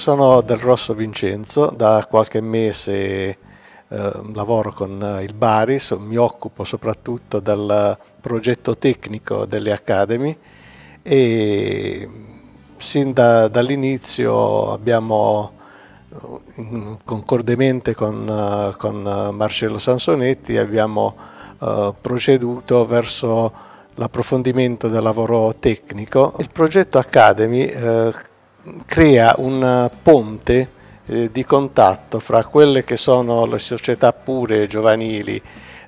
Sono del Rosso Vincenzo, da qualche mese eh, lavoro con eh, il Baris, mi occupo soprattutto del progetto tecnico delle Academy e sin da, dall'inizio abbiamo mm, concordemente con, eh, con Marcello Sansonetti abbiamo eh, proceduto verso l'approfondimento del lavoro tecnico. Il progetto Academy eh, crea un ponte eh, di contatto fra quelle che sono le società pure giovanili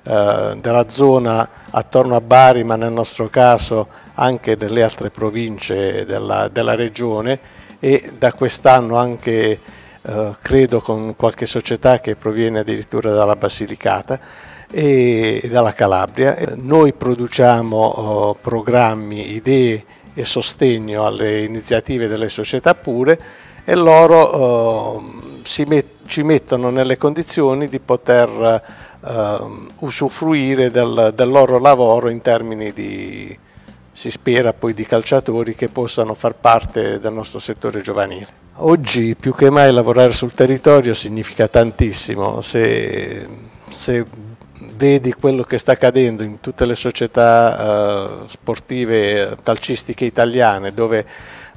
eh, della zona attorno a Bari, ma nel nostro caso anche delle altre province della, della regione e da quest'anno anche eh, credo con qualche società che proviene addirittura dalla Basilicata e dalla Calabria. Noi produciamo oh, programmi, idee e sostegno alle iniziative delle società pure e loro eh, met ci mettono nelle condizioni di poter eh, usufruire del, del, loro lavoro in termini di, si spera poi, di calciatori che possano far parte del nostro settore giovanile. Oggi più che mai lavorare sul territorio significa tantissimo, se, se vedi quello che sta accadendo in tutte le società uh, sportive calcistiche italiane dove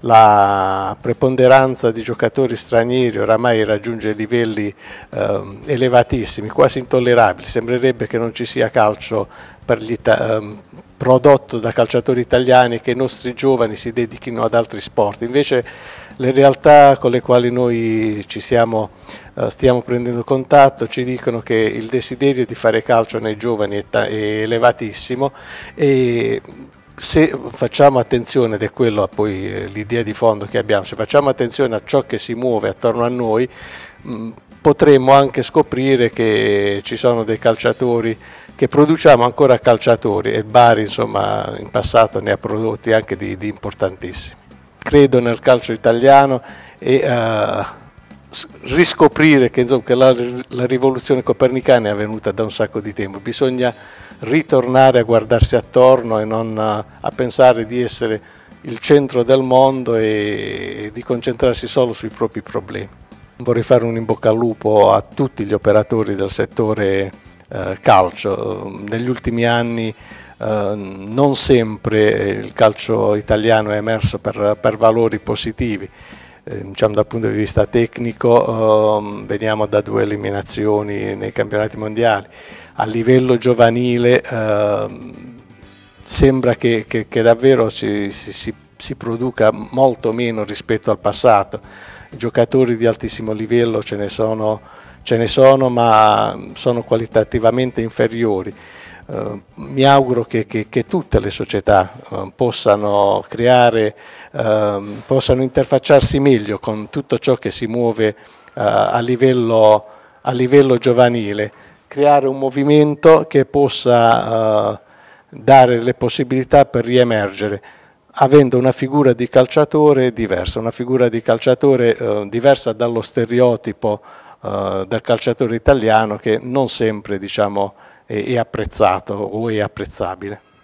la preponderanza di giocatori stranieri oramai raggiunge livelli uh, elevatissimi, quasi intollerabili, sembrerebbe che non ci sia calcio Ita- ehm, prodotto da calciatori italiani che i nostri giovani si dedichino ad altri sport. Invece le realtà con le quali noi ci siamo eh, stiamo prendendo contatto, ci dicono che il desiderio di fare calcio nei giovani è, è elevatissimo e se facciamo attenzione, ed è quella poi eh, l'idea di fondo che abbiamo, se facciamo attenzione a ciò che si muove attorno a noi, mm, potremmo anche scoprire che ci sono dei calciatori che produciamo ancora calciatori e Bari insomma in passato ne ha prodotti anche di, di importantissimi. Credo nel calcio italiano e uh, riscoprire che, insomma, che la, la, rivoluzione copernicana è avvenuta da un sacco di tempo, bisogna ritornare a guardarsi attorno e non a, a pensare di essere il centro del mondo e, e di concentrarsi solo sui propri problemi. Vorrei fare un in bocca al lupo a tutti gli operatori del settore eh, calcio. Negli ultimi anni eh, non sempre il calcio italiano è emerso per, per valori positivi eh, diciamo dal punto di vista tecnico ehm, veniamo da due eliminazioni nei campionati mondiali. A livello giovanile ehm, sembra che, che, che, davvero si, si, si produca molto meno rispetto al passato. Giocatori di altissimo livello ce ne sono, ce ne sono ma sono qualitativamente inferiori. Eh, mi auguro che, che, che, tutte le società eh, possano creare, ehm, possano interfacciarsi meglio con tutto ciò che si muove eh, a livello, a, livello, giovanile, creare un movimento che possa dare le possibilità per riemergere avendo una figura di calciatore diversa, una figura di calciatore eh, diversa dallo stereotipo eh, del calciatore italiano che non sempre diciamo, è apprezzato o è apprezzabile.